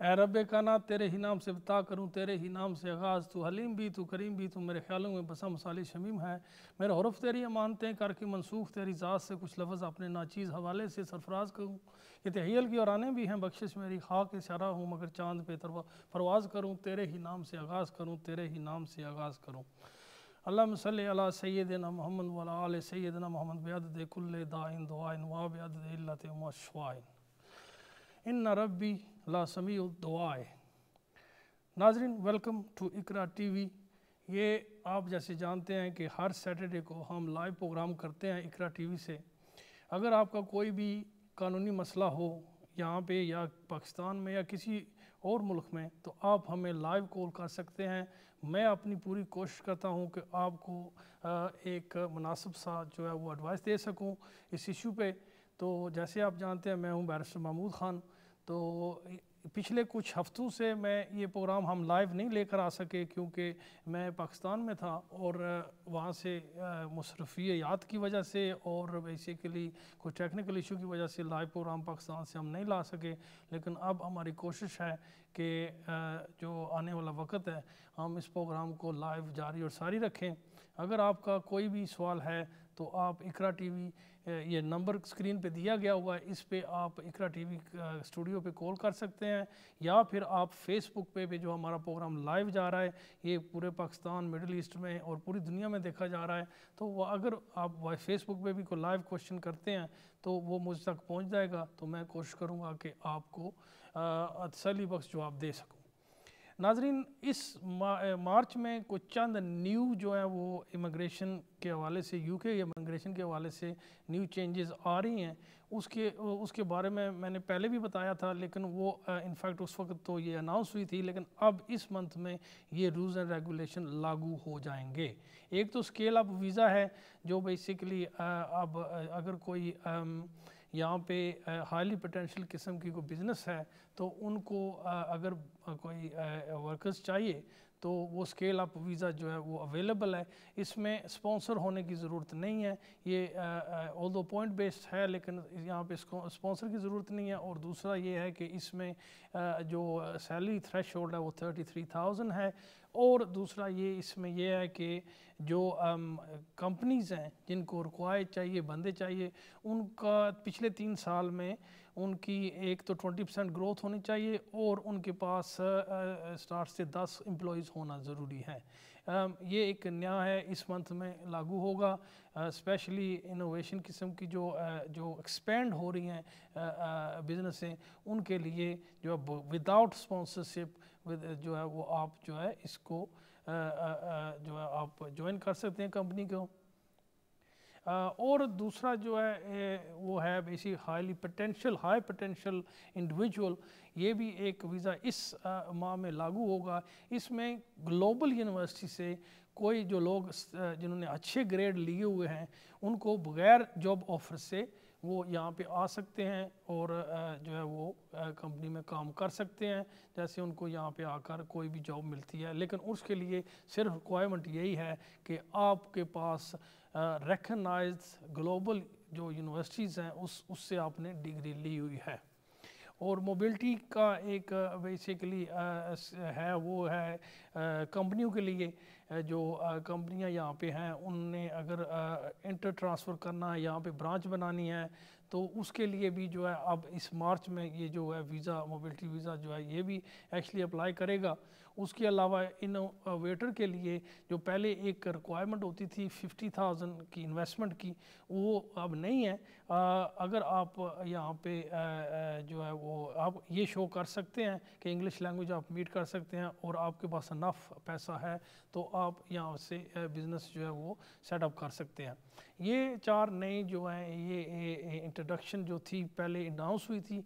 ए रब काना तेरे ही नाम से बता करूँ तेरे ही नाम से आगाज़ तू हलीम भी तू करीम भी तू मेरे ख्यालों में बसा मसाली शमीम है मेरे हरफ तेरी मानते हैं करके मनसूख तेरी ज़ात से कुछ लफ्ज़ अपने नाचीज़ हवाले से सरफराज करूँ ये तहियल तो की और आने भी हैं बख्शिश मेरी खाक इशारा हूँ मगर चाँद पे तरवा परवाज़ करूँ तेरे ही नाम से आगाज़ करूँ तेरे ही नाम से आगाज़ करूँ अल्लाह सल अला सैदना मोहम्मद वाला आल सैदना मोहम्मद बेद दाइन दुआन वाह अदल शवाइन इन रबी ला समी दुआए नाजरीन वेलकम टू इकरा टीवी ये आप जैसे जानते हैं कि हर सैटरडे को हम लाइव प्रोग्राम करते हैं इकरा टीवी से अगर आपका कोई भी कानूनी मसला हो यहाँ पे या पाकिस्तान में या किसी और मुल्क में तो आप हमें लाइव कॉल कर सकते हैं मैं अपनी पूरी कोशिश करता हूँ कि आपको एक मुनासिब सा जो है वो एडवाइस दे सकूँ इस इशू पे तो जैसे आप जानते हैं मैं हूँ बैरिस्टर महमूद ख़ान तो पिछले कुछ हफ्तों से मैं ये प्रोग्राम हम लाइव नहीं लेकर आ सके क्योंकि मैं पाकिस्तान में था और वहाँ से याद की वजह से और बेसिकली कोई टेक्निकल इशू की वजह से लाइव प्रोग्राम पाकिस्तान से हम नहीं ला सके लेकिन अब हमारी कोशिश है कि जो आने वाला वक्त है हम इस प्रोग्राम को लाइव जारी और सारी रखें अगर आपका कोई भी सवाल है तो आप इकरा टीवी ये नंबर स्क्रीन पे दिया गया हुआ है इस पे आप इकरा टीवी स्टूडियो पे कॉल कर सकते हैं या फिर आप फेसबुक पे भी जो हमारा प्रोग्राम लाइव जा रहा है ये पूरे पाकिस्तान मिडिल ईस्ट में और पूरी दुनिया में देखा जा रहा है तो वह अगर आप फेसबुक पे भी कोई लाइव क्वेश्चन करते हैं तो वो मुझ तक पहुँच जाएगा तो मैं कोशिश करूँगा कि आपको तसली बख्श जवाब दे सकूँ नाजरीन इस मार्च में कुछ चंद न्यू जो है वो इमिग्रेशन के हवाले से यूके इमिग्रेशन के हवाले से न्यू चेंजेस आ रही हैं उसके उसके बारे में मैंने पहले भी बताया था लेकिन वो इनफैक्ट उस वक्त तो ये अनाउंस हुई थी लेकिन अब इस मंथ में ये रूल्स एंड रेगुलेशन लागू हो जाएंगे एक तो स्केल अप वीज़ा है जो बेसिकली अब अगर कोई आ, यहाँ पे हाईली पोटेंशियल किस्म की कोई बिज़नेस है तो उनको अगर कोई वर्कर्स चाहिए तो वो स्केल अप वीज़ा जो है वो अवेलेबल है इसमें स्पॉन्सर होने की ज़रूरत नहीं है ये ऑल दो पॉइंट बेस्ड है लेकिन यहाँ पे स्पॉन्सर की ज़रूरत नहीं है और दूसरा ये है कि इसमें आ, जो सैलरी थ्रेश होल्ड है वो थर्टी थ्री थाउजेंड है और दूसरा ये इसमें यह है कि जो कंपनीज़ हैं जिनको रिक्वायर चाहिए बंदे चाहिए उनका पिछले तीन साल में उनकी एक तो 20 परसेंट ग्रोथ होनी चाहिए और उनके पास स्टार्ट से 10 एम्प्लॉज होना ज़रूरी है ये एक नया है इस मंथ में लागू होगा स्पेशली इनोवेशन किस्म की जो जो एक्सपेंड हो रही हैं बिजनेसें उनके लिए जो है विदाउट स्पॉन्सरशिप जो है वो आप जो है इसको जो है आप ज्वाइन कर सकते हैं कंपनी को और दूसरा जो है वो है basic highly potential high potential individual ये भी एक वीज़ा इस माह में लागू होगा इसमें ग्लोबल यूनिवर्सिटी से कोई जो लोग जिन्होंने अच्छे ग्रेड लिए हुए हैं उनको बगैर जॉब ऑफर से वो यहाँ पे आ सकते हैं और जो है वो कंपनी में काम कर सकते हैं जैसे उनको यहाँ पे आकर कोई भी जॉब मिलती है लेकिन उसके लिए सिर्फ रिक्वायरमेंट यही है कि आपके पास रेकनाइज ग्लोबल जो यूनिवर्सिटीज़ हैं उस उससे आपने डिग्री ली हुई है और मोबिलिटी का एक बेसिकली है वो है कंपनियों के लिए जो कंपनियां यहाँ पे हैं उनने अगर इंटर ट्रांसफ़र करना है यहाँ पे ब्रांच बनानी है तो उसके लिए भी जो है अब इस मार्च में ये जो है वीज़ा मोबिलिटी वीज़ा जो है ये भी एक्चुअली अप्लाई करेगा उसके अलावा इनोवेटर के लिए जो पहले एक रिक्वायरमेंट होती थी फिफ्टी थाउजेंड की इन्वेस्टमेंट की वो अब नहीं है आ, अगर आप यहाँ पे आ, जो है वो आप ये शो कर सकते हैं कि इंग्लिश लैंग्वेज आप मीट कर सकते हैं और आपके पास नफ पैसा है तो आप यहाँ से बिज़नेस जो है वो सेटअप कर सकते हैं ये चार नई जो हैं ये इंट्रोडक्शन जो थी पहले अनाउंस हुई थी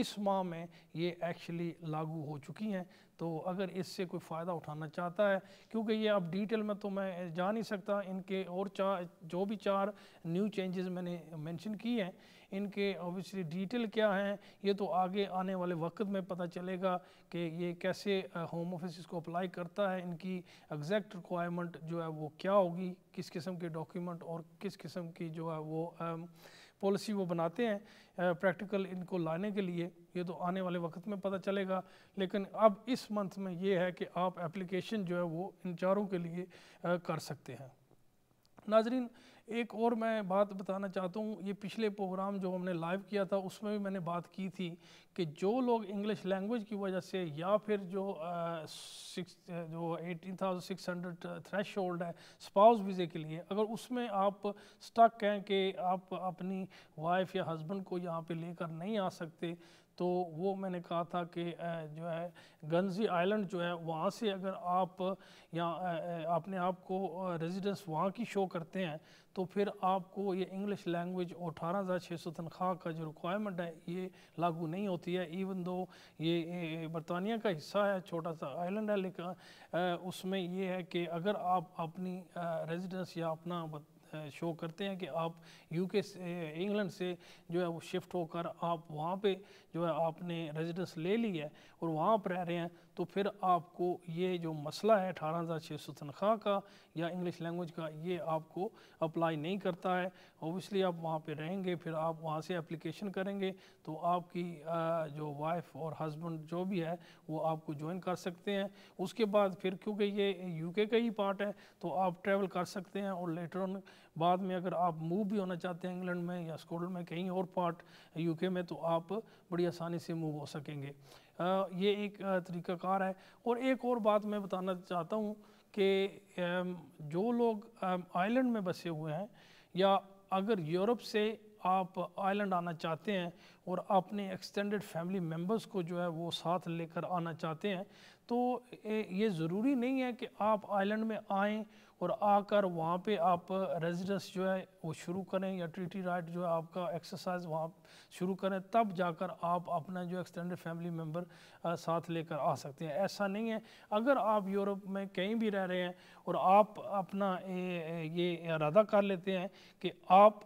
इस माह में ये एक्चुअली लागू हो चुकी हैं तो अगर इससे कोई फ़ायदा उठाना चाहता है क्योंकि ये अब डिटेल में तो मैं जा नहीं सकता इनके और चार जो भी चार न्यू चेंजेस मैंने मेंशन की हैं इनके ऑब्वियसली डिटेल क्या हैं ये तो आगे आने वाले वक्त में पता चलेगा कि ये कैसे होम ऑफिस इसको अप्लाई करता है इनकी एग्जैक्ट रिक्वायरमेंट जो है वो क्या होगी किस किस्म के डॉक्यूमेंट और किस किस्म की जो है वो पॉलिसी वो बनाते हैं प्रैक्टिकल इनको लाने के लिए ये तो आने वाले वक्त में पता चलेगा लेकिन अब इस मंथ में ये है कि आप एप्लीकेशन जो है वो इन चारों के लिए कर सकते हैं नाजरीन एक और मैं बात बताना चाहता हूँ ये पिछले प्रोग्राम जो हमने लाइव किया था उसमें भी मैंने बात की थी कि जो लोग इंग्लिश लैंग्वेज की वजह से या फिर जो आ, सिक्स जो eighteen thousand six hundred threshold है स्पाउस वीज़े के लिए अगर उसमें आप स्टक हैं कि आप अपनी वाइफ या हस्बैंड को यहाँ पे लेकर नहीं आ सकते तो वो मैंने कहा था कि जो है गंजी आइलैंड जो है वहाँ से अगर आप या अपने आप को रेजिडेंस वहाँ की शो करते हैं तो फिर आपको ये इंग्लिश लैंग्वेज और अठारह हज़ार छः सौ तनख्वाह का जो रिक्वायरमेंट है ये लागू नहीं होती है इवन दो ये बरतानिया का हिस्सा है छोटा सा आइलैंड है लेकिन उसमें ये है कि अगर आप अपनी रेजिडेंस या अपना शो करते हैं कि आप यूके से इंग्लैंड से जो है वो शिफ्ट होकर आप वहाँ पे जो है आपने रेजिडेंस ले ली है और वहाँ पर रह रहे हैं तो फिर आपको ये जो मसला है अठारह हज़ार छः सौ तनख्वाह का या इंग्लिश लैंग्वेज का ये आपको अप्लाई नहीं करता है ओबियसली आप वहाँ पे रहेंगे फिर आप वहाँ से एप्लीकेशन करेंगे तो आपकी जो वाइफ और हस्बैंड जो भी है वो आपको ज्वाइन कर सकते हैं उसके बाद फिर क्योंकि ये यूके का ही पार्ट है तो आप ट्रैवल कर सकते हैं और लेटर ऑन बाद में अगर आप मूव भी होना चाहते हैं इंग्लैंड में या स्कॉटलैंड में कहीं और पार्ट यूके में तो आप बड़ी आसानी से मूव हो सकेंगे आ, ये एक तरीकाकार है और एक और बात मैं बताना चाहता हूँ कि जो लोग आइलैंड में बसे हुए हैं या अगर यूरोप से आप आइलैंड आना चाहते हैं और अपने एक्सटेंडेड फैमिली मेंबर्स को जो है वो साथ लेकर आना चाहते हैं तो ये ज़रूरी नहीं है कि आप आइलैंड में आएँ और आकर वहाँ पे आप रेजिडेंस जो है वो शुरू करें या ट्रीटी राइट जो है आपका एक्सरसाइज वहाँ शुरू करें तब जाकर आप अपना जो एक्सटेंडेड फैमिली मेम्बर साथ लेकर आ सकते हैं ऐसा नहीं है अगर आप यूरोप में कहीं भी रह रहे हैं और आप अपना ये इरादा कर लेते हैं कि आप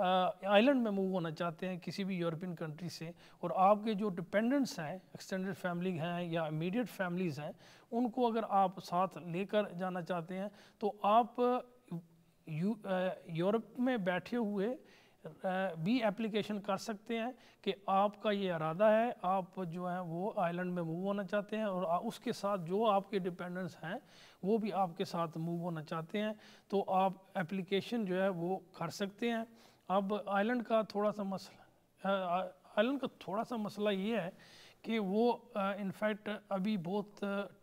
आइलैंड में मूव होना चाहते हैं किसी भी यूरोपियन कंट्री से और आपके जो डिपेंडेंट्स हैं एक्सटेंडेड फैमिली हैं या इमीडिएट फैमिलीज़ हैं उनको अगर आप साथ लेकर जाना चाहते हैं तो आप यूरोप में बैठे हुए भी एप्लीकेशन कर सकते हैं कि आपका ये इरादा है आप जो है वो आइलैंड में मूव होना चाहते हैं और उसके साथ जो आपके डिपेंडेंट्स हैं वो भी आपके साथ मूव होना चाहते हैं तो आप एप्लीकेशन जो है वो कर सकते हैं अब आइलैंड का थोड़ा सा मसला आइलैंड का थोड़ा सा मसला ये है कि वो इनफैक्ट अभी बहुत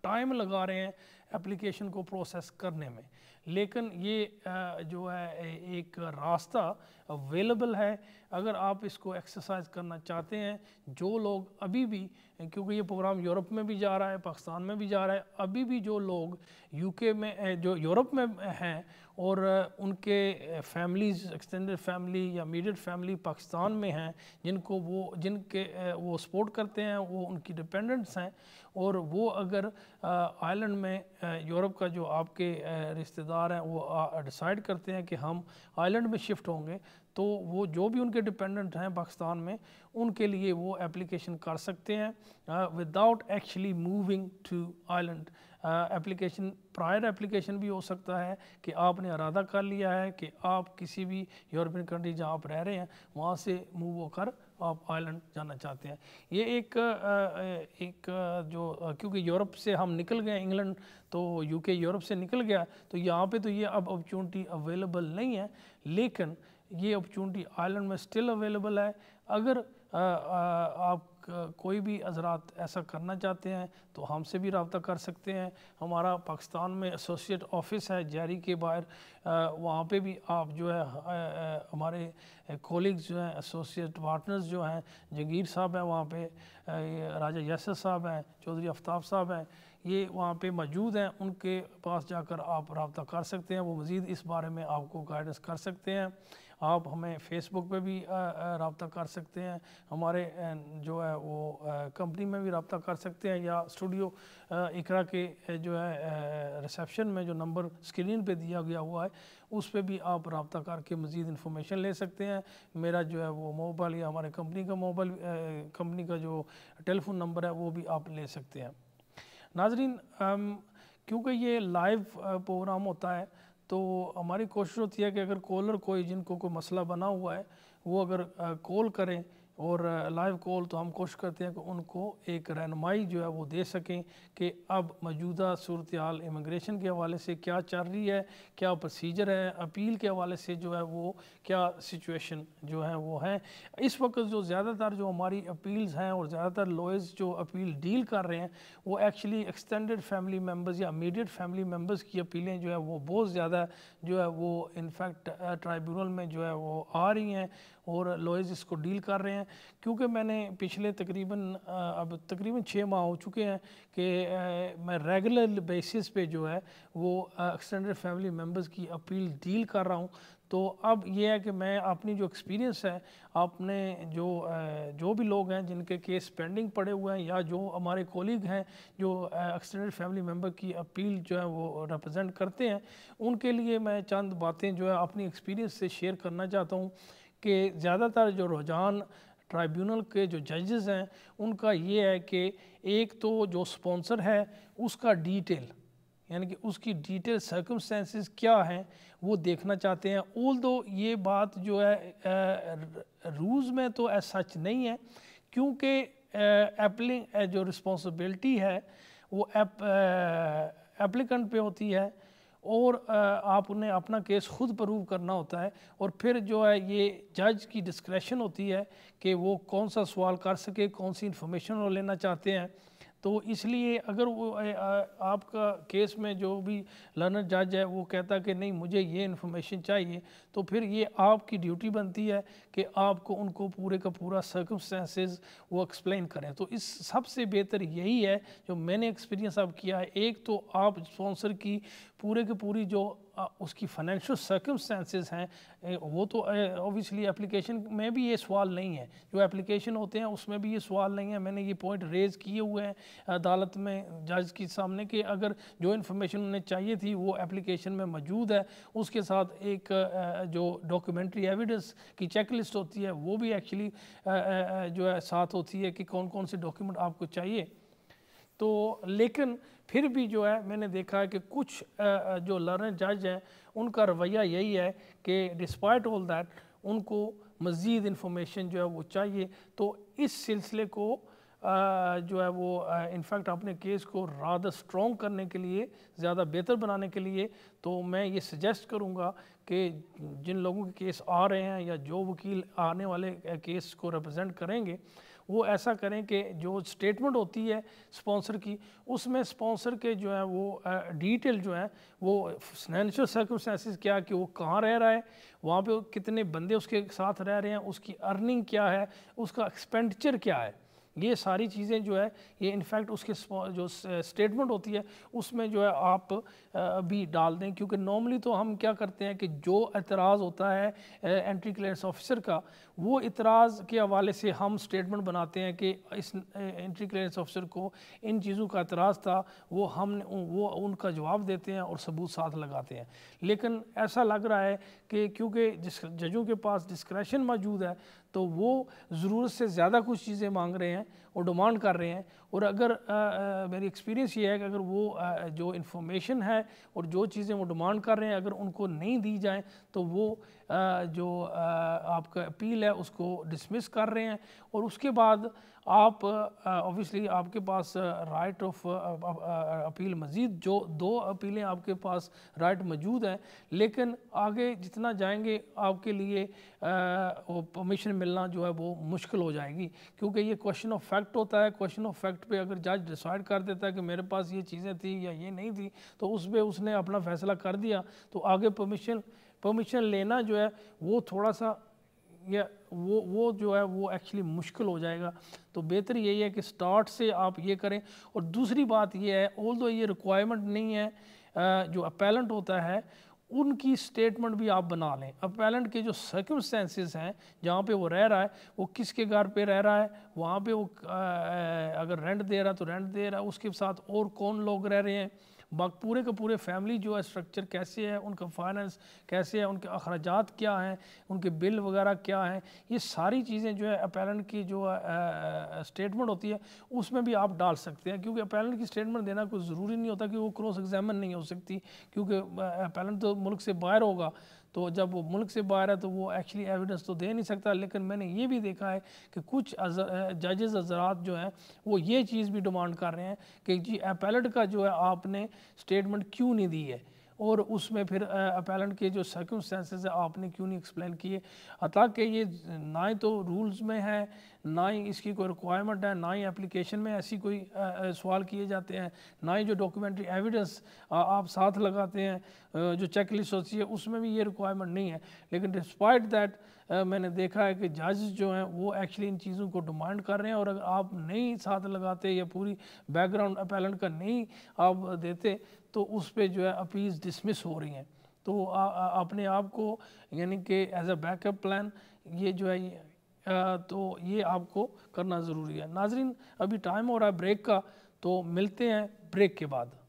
टाइम लगा रहे हैं एप्लीकेशन को प्रोसेस करने में लेकिन ये जो है एक रास्ता अवेलेबल है अगर आप इसको एक्सरसाइज करना चाहते हैं जो लोग अभी भी क्योंकि ये प्रोग्राम यूरोप में भी जा रहा है पाकिस्तान में भी जा रहा है अभी भी जो लोग यूके में जो यूरोप में हैं और उनके फैमिलीज एक्सटेंडेड फैमिली या मीडियट फैमिली पाकिस्तान में हैं जिनको वो जिनके वो सपोर्ट करते हैं वो उनकी डिपेंडेंट्स हैं और वो अगर आयरलैंड में यूरोप का जो आपके रिश्तेदार हैं वो डिसाइड करते हैं कि हम आयरलैंड में शिफ्ट होंगे तो वो जो भी उनके डिपेंडेंट हैं पाकिस्तान में उनके लिए वो एप्लीकेशन कर सकते हैं without actually moving to island application prior application भी हो सकता है कि आपने इरादा कर लिया है कि आप किसी भी यूरोपियन कंट्री जहाँ आप रह रहे हैं वहाँ से मूव होकर आप आयरलैंड जाना चाहते हैं ये एक एक जो क्योंकि यूरोप से हम निकल गए इंग्लैंड तो यूके यूरोप से निकल गया तो यहाँ पे तो ये अब अपॉर्चुनिटी अवेलेबल नहीं है लेकिन ये अपॉर्चुनिटी आयरलैंड में स्टिल अवेलेबल है अगर आ, आ, आप कोई भी हजरात ऐसा करना चाहते हैं तो हमसे भी रबता कर सकते हैं हमारा पाकिस्तान में एसोसिएट ऑफिस है जैरी के बाहर वहाँ पे भी आप जो है हमारे कोलिग्स जो हैं एसोसिएट पार्टनर्स जो हैं जगीर साहब हैं वहाँ पे राजा यासर साहब हैं चौधरी आफ्ताब साहब हैं ये वहाँ पे मौजूद हैं उनके पास जाकर आप रबता कर सकते हैं वो मज़ीद इस बारे में आपको गाइडेंस कर सकते हैं आप हमें फेसबुक पे भी रबता कर सकते हैं हमारे जो है वो कंपनी में भी रबता कर सकते हैं या स्टूडियो इकरा के जो है रिसेप्शन में जो नंबर स्क्रीन पे दिया गया हुआ है उस पर भी आप रबता करके मज़ीद इन्फॉर्मेशन ले सकते हैं मेरा जो है वो मोबाइल या हमारे कंपनी का मोबाइल कंपनी का जो टेलीफोन नंबर है वो भी आप ले सकते हैं नाजरीन क्योंकि ये लाइव प्रोग्राम होता है तो हमारी कोशिश होती है कि अगर कॉलर कोई जिनको कोई मसला बना हुआ है वो अगर कॉल करें और लाइव कॉल तो हम कोशिश करते हैं कि उनको एक रहनमाई जो है वो दे सकें कि अब मौजूदा सूरत हाल इमिग्रेशन के हवाले से क्या चल रही है क्या प्रोसीजर है अपील के हवाले से जो है वो क्या सिचुएशन जो है वो है इस वक्त जो ज़्यादातर जो हमारी अपील्स हैं और ज़्यादातर लॉयर्स जो अपील डील कर रहे हैं वो एक्चुअली एक्सटेंडेड फैमिली मेम्बर्स या इमीडिएट फैमिली मेम्बर्स की अपीलें जो है वो बहुत ज़्यादा जो है वो इनफैक्ट ट्राइब्यूनल में जो है वो आ रही हैं और लॉयज़ इसको डील कर रहे हैं क्योंकि मैंने पिछले तकरीबन अब तकरीबन छः माह हो चुके हैं कि मैं रेगुलर बेसिस पे जो है वो एक्सटेंडेड फैमिली मेम्बर्स की अपील डील कर रहा हूँ तो अब ये है कि मैं अपनी जो एक्सपीरियंस है आपने जो जो भी लोग हैं जिनके केस पेंडिंग पड़े हुए हैं या जो हमारे कोलीग हैं जो एक्सटेंडेड फैमिली मेंबर की अपील जो है वो रिप्रेजेंट करते हैं उनके लिए मैं चंद बातें जो है अपनी एक्सपीरियंस से शेयर करना चाहता हूँ कि ज़्यादातर जो रुझान ट्राइब्यूनल के जो जजेस हैं उनका ये है कि एक तो जो स्पॉन्सर है उसका डिटेल यानी कि उसकी डिटेल सर्कमस्टेंसेस क्या हैं वो देखना चाहते हैं ओल दो ये बात जो है रूल्स में तो ऐसा सच नहीं है क्योंकि एप्लिंग जो रिस्पॉन्सिबिलिटी है वो एप एप्लीकेंट पे होती है और आप उन्हें अपना केस खुद प्रूव करना होता है और फिर जो है ये जज की डिस्क्रेशन होती है कि वो कौन सा सवाल कर सके कौन सी इन्फॉर्मेशन वो लेना चाहते हैं तो इसलिए अगर वो आपका केस में जो भी लर्नर जज है वो कहता कि नहीं मुझे ये इन्फॉर्मेशन चाहिए तो फिर ये आपकी ड्यूटी बनती है कि आपको उनको पूरे का पूरा सर्कमस्टेंसेस वो एक्सप्लेन करें तो इस सबसे बेहतर यही है जो मैंने एक्सपीरियंस अब किया है एक तो आप स्पॉन्सर की पूरे की पूरी जो उसकी फाइनेंशियल सर्कमस्टेंसेज हैं वो तो ऑब्वियसली एप्लीकेशन में भी ये सवाल नहीं है जो एप्लीकेशन होते हैं उसमें भी ये सवाल नहीं है मैंने ये पॉइंट रेज़ किए हुए हैं अदालत में जज के सामने कि अगर जो इन्फॉर्मेशन उन्हें चाहिए थी वो एप्लीकेशन में मौजूद है उसके साथ एक जो डॉक्यूमेंट्री एविडेंस की चेक लिस्ट होती है वो भी एक्चुअली जो है साथ होती है कि कौन कौन से डॉक्यूमेंट आपको चाहिए तो लेकिन फिर भी जो है मैंने देखा है कि कुछ जो लर्नर जज हैं उनका रवैया यही है कि डिस्पाइट ऑल दैट उनको मज़ीद इन्फॉर्मेशन जो है वो चाहिए तो इस सिलसिले को जो है वो इनफैक्ट अपने केस को ज़्यादा स्ट्रॉन्ग करने के लिए ज़्यादा बेहतर बनाने के लिए तो मैं ये सजेस्ट करूँगा कि जिन लोगों के केस आ रहे हैं या जो वकील आने वाले केस को रिप्रेजेंट करेंगे वो ऐसा करें कि जो स्टेटमेंट होती है स्पॉन्सर की उसमें स्पॉन्सर के जो है वो डिटेल जो है वो फाइनेंशियल सर्कमस्टेंसेस क्या कि वो कहाँ रह रहा है वहाँ पे कितने बंदे उसके साथ रह रहे हैं उसकी अर्निंग क्या है उसका एक्सपेंडिचर क्या है ये सारी चीज़ें जो है ये इनफैक्ट उसके जो स्टेटमेंट होती है उसमें जो है आप भी डाल दें क्योंकि नॉर्मली तो हम क्या करते हैं कि जो एतराज़ होता है एंट्री क्लियरेंस ऑफिसर का वो इतराज़ के हवाले से हम स्टेटमेंट बनाते हैं कि इस एंट्री क्लियरेंस ऑफिसर को इन चीज़ों का इतराज़ था वो हम वो उनका जवाब देते हैं और सबूत साथ लगाते हैं लेकिन ऐसा लग रहा है कि क्योंकि जिस जजों के पास डिस्क्रेशन मौजूद है तो वो ज़रूरत से ज़्यादा कुछ चीज़ें मांग रहे हैं वो डिमांड कर रहे हैं और अगर आ, मेरी एक्सपीरियंस ये है कि अगर वो आ, जो इन्फॉर्मेशन है और जो चीज़ें वो डिमांड कर रहे हैं अगर उनको नहीं दी जाए तो वो आ, जो आ, आपका अपील है उसको डिसमिस कर रहे हैं और उसके बाद आप ऑब्वियसली आपके पास राइट ऑफ अपील मज़ीद जो दो अपीलें आपके पास राइट मौजूद हैं लेकिन आगे जितना जाएंगे आपके लिए वो परमिशन मिलना जो है वो मुश्किल हो जाएगी क्योंकि ये क्वेश्चन ऑफ फैक्ट होता है क्वेश्चन ऑफ फैक्ट पे अगर जज डिसाइड कर देता है कि मेरे पास ये चीज़ें थी या ये नहीं थी तो उस पर उसने अपना फैसला कर दिया तो आगे परमिशन परमिशन लेना जो है वो थोड़ा सा ये वो वो जो है वो एक्चुअली मुश्किल हो जाएगा तो बेहतर यही है कि स्टार्ट से आप ये करें और दूसरी बात ये है ऑल दो ये रिक्वायरमेंट नहीं है जो अपेलेंट होता है उनकी स्टेटमेंट भी आप बना लें अपेलेंट के जो सर्कमस्टेंसेस हैं जहाँ पे वो रह रहा है वो किसके घर पे रह रहा है वहाँ पे वो अगर रेंट दे रहा है तो रेंट दे रहा है उसके साथ और कौन लोग रह रहे हैं बाकी पूरे के पूरे फैमिली जो है स्ट्रक्चर कैसे है उनका फाइनेंस कैसे है उनके अखराज क्या हैं उनके बिल वगैरह क्या हैं ये सारी चीज़ें जो है अपेरेंट की जो स्टेटमेंट होती है उसमें भी आप डाल सकते हैं क्योंकि अपेरेंट की स्टेटमेंट देना कोई ज़रूरी नहीं होता कि वो क्रॉस एग्जामिन नहीं हो सकती क्योंकि अपेरेंट तो मुल्क से बाहर होगा तो जब वो मुल्क से बाहर है तो वो एक्चुअली एविडेंस तो दे नहीं सकता लेकिन मैंने ये भी देखा है कि कुछ जजेस हजरात जो हैं वो ये चीज़ भी डिमांड कर रहे हैं कि जी अपेलट का जो है आपने स्टेटमेंट क्यों नहीं दी है और उसमें फिर अपेलेंट के जो सर्कमस्टेंसेज है आपने क्यों नहीं एक्सप्लेन किए हालांकि ये ना तो रूल्स में है ना ही इसकी कोई रिक्वायरमेंट है ना ही एप्लीकेशन में ऐसी कोई सवाल किए जाते हैं ना ही जो डॉक्यूमेंट्री एविडेंस आप साथ लगाते हैं जो चेक लिस्ट होती है उसमें भी ये रिक्वायरमेंट नहीं है लेकिन डिस्पाइट दैट मैंने देखा है कि जजेस जो हैं वो एक्चुअली इन चीज़ों को डिमांड कर रहे हैं और अगर आप नहीं साथ लगाते या पूरी बैकग्राउंड अपेलेंट का नहीं आप देते तो उस पर जो है अपील डिसमिस हो रही हैं तो आ, आ, अपने आप को यानी कि एज अ बैकअप प्लान ये जो है तो ये आपको करना ज़रूरी है नाजरीन अभी टाइम हो रहा है ब्रेक का तो मिलते हैं ब्रेक के बाद